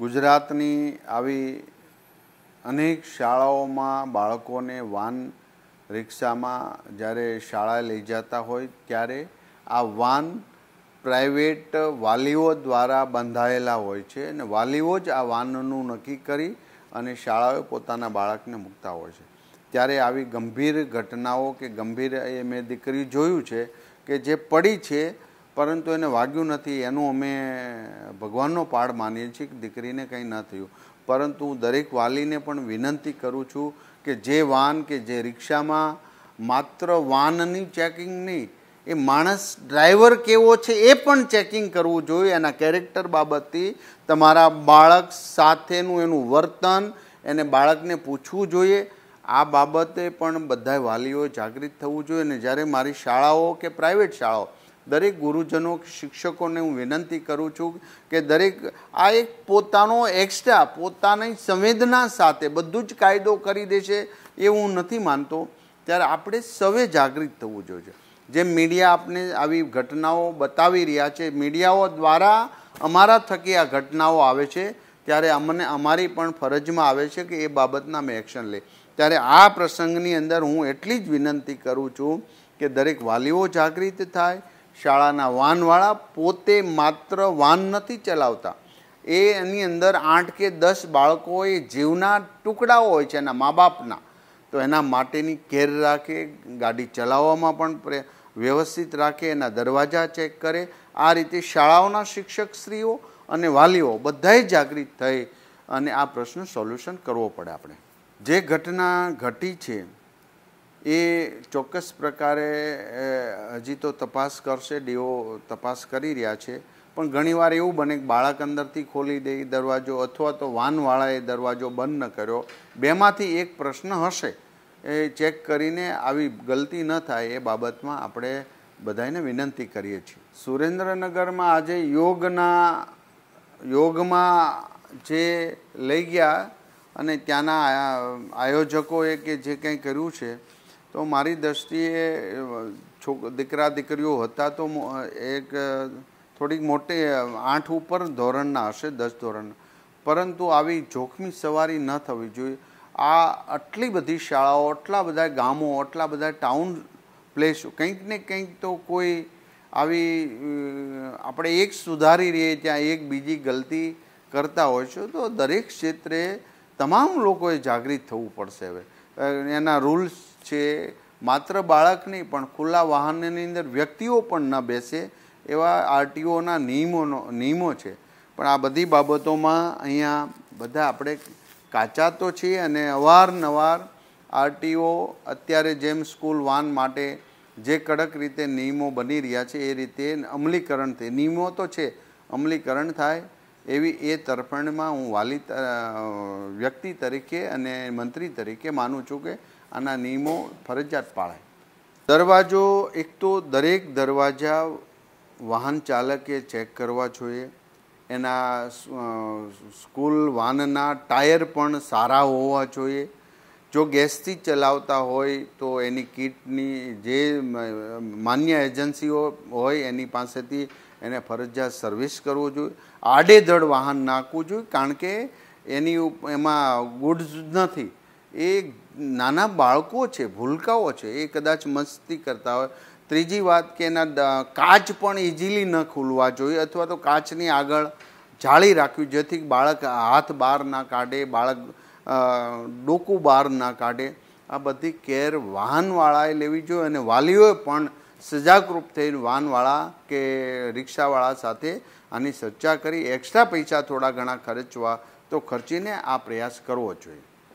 ગુજરાતની આવી અનેક શાળાઓમાં બાળકોને વાન રિક્ષામાં જ્યારે શાળા લઈ જતા હોય ત્યારે આ વાન પ્રાઇવેટ વાલીઓ દ્વારા બંધાયેલા હોય છે અને વાલીઓ જ આ વાનનું નક્કી કરી અને શાળાઓ પોતાના બાળકને મૂકતા હોય છે ત્યારે આવી ગંભીર ઘટનાઓ કે ગંભીર એ મેં દીકરી જોયું છે કે જે પડી છે પરંતુ એને વાગ્યું નથી એનું અમે ભગવાનનો પાડ માનીએ છીએ કે દીકરીને કંઈ ન થયું પરંતુ હું દરેક વાલીને પણ વિનંતી કરું છું કે જે વાન કે જે રિક્ષામાં માત્ર વાનની ચેકિંગ નહીં એ માણસ ડ્રાઈવર કેવો છે એ પણ ચેકિંગ કરવું જોઈએ એના કેરેક્ટર બાબતથી તમારા બાળક સાથેનું એનું વર્તન એને બાળકને પૂછવું જોઈએ આ બાબતે પણ બધા વાલીઓ જાગૃત થવું જોઈએ અને જ્યારે મારી શાળાઓ કે પ્રાઇવેટ શાળાઓ દરેક ગુરુજનો શિક્ષકોને હું વિનંતી કરું છું કે દરેક આ એક પોતાનો એક્સ્ટ્રા પોતાની સંવેદના સાથે બધું જ કાયદો કરી દેશે એ હું નથી માનતો ત્યારે આપણે સવે જાગૃત થવું જોઈએ જેમ મીડિયા આપને આવી ઘટનાઓ બતાવી રહ્યા છે મીડિયાઓ દ્વારા અમારા થકી આ ઘટનાઓ આવે છે ત્યારે અમને અમારી પણ ફરજમાં આવે છે કે એ બાબતના મેં એક્શન લે ત્યારે આ પ્રસંગની અંદર હું એટલી જ વિનંતી કરું છું કે દરેક વાલીઓ જાગૃત થાય શાળાના વાનવાળા પોતે માત્ર વાન નથી ચલાવતા એ એની અંદર આઠ કે દસ બાળકો એ જીવના ટુકડાઓ હોય છે એના મા બાપના તો એના માટેની કેર રાખે ગાડી ચલાવવામાં પણ વ્યવસ્થિત રાખે એના દરવાજા ચેક કરે આ રીતે શાળાઓના શિક્ષક શ્રીઓ અને વાલીઓ બધાએ જાગૃત થઈ અને આ પ્રશ્ન સોલ્યુશન કરવો પડે આપણે જે ઘટના ઘટી છે એ ચોક્કસ પ્રકારે હજી તો તપાસ કરશે ડીઓ તપાસ કરી રહ્યા છે પણ ઘણીવાર એવું બને કે બાળક અંદરથી ખોલી દે દરવાજો અથવા તો વાનવાળાએ દરવાજો બંધ ન કર્યો બેમાંથી એક પ્રશ્ન હશે એ ચેક કરીને આવી ગલતી ન થાય એ બાબતમાં આપણે બધાને વિનંતી કરીએ છીએ સુરેન્દ્રનગરમાં આજે યોગના યોગમાં જે લઈ ગયા અને ત્યાંના આયોજકોએ કે જે કંઈ કર્યું છે તો મારી દૃષ્ટિએ છોક દીકરા દીકરીઓ હતા તો એક થોડીક મોટી આઠ ઉપર ધોરણના હશે દસ ધોરણ પરંતુ આવી જોખમી સવારી ન થવી જોઈએ આ આટલી બધી શાળાઓ આટલા બધા ગામો આટલા બધા ટાઉન પ્લેસો કંઈક ને કંઈક તો કોઈ આવી આપણે એક સુધારી રહીએ ત્યાં એક બીજી ગલતી કરતા હોય છે તો દરેક ક્ષેત્રે તમામ લોકોએ જાગૃત થવું પડશે હવે એના રૂલ્સ છે માત્ર બાળક નહીં પણ ખુલ્લા વાહનની અંદર વ્યક્તિઓ પણ ન બેસે એવા આરટીઓના નિયમોનો નિયમો છે પણ આ બધી બાબતોમાં અહીંયા બધા આપણે કાચા તો છીએ અને અવારનવાર આરટીઓ અત્યારે જેમ સ્કૂલ વાન માટે જે કડક રીતે નિયમો બની રહ્યા છે એ રીતે અમલીકરણ થાય નિયમો તો છે અમલીકરણ થાય એવી એ તર્પણમાં હું વાલી વ્યક્તિ તરીકે અને મંત્રી તરીકે માનું છું કે આના નિયમો ફરજિયાત પાળે દરવાજો એક તો દરેક દરવાજા વાહન ચાલકે ચેક કરવા જોઈએ એના સ્કૂલ વાહનના ટાયર પણ સારા હોવા જોઈએ જો ગેસથી ચલાવતા હોય તો એની કીટની જે માન્ય એજન્સીઓ હોય એની પાસેથી એને ફરજિયાત સર્વિસ કરવું જોઈએ આડેધડ વાહન નાખવું જોઈએ કારણ કે એની એમાં ગુડ્સ નથી એ નાના બાળકો છે ભૂલકાઓ છે એ કદાચ મસ્તી કરતા હોય ત્રીજી વાત કે એના કાચ પણ ઇઝીલી ન ખુલવા જોઈએ અથવા તો કાચની આગળ જાળી રાખવી જેથી બાળક હાથ બહાર ના કાઢે બાળક ડોકું બહાર ના કાઢે આ બધી કેર વાહનવાળાએ લેવી જોઈએ અને વાલીઓએ પણ સજાગરૂપ થઈને વાનવાળા કે રિક્ષાવાળા સાથે આની ચર્ચા કરી એક્સ્ટ્રા પૈસા થોડા ઘણા ખર્ચવા તો ખર્ચીને આ પ્રયાસ કરવો જોઈએ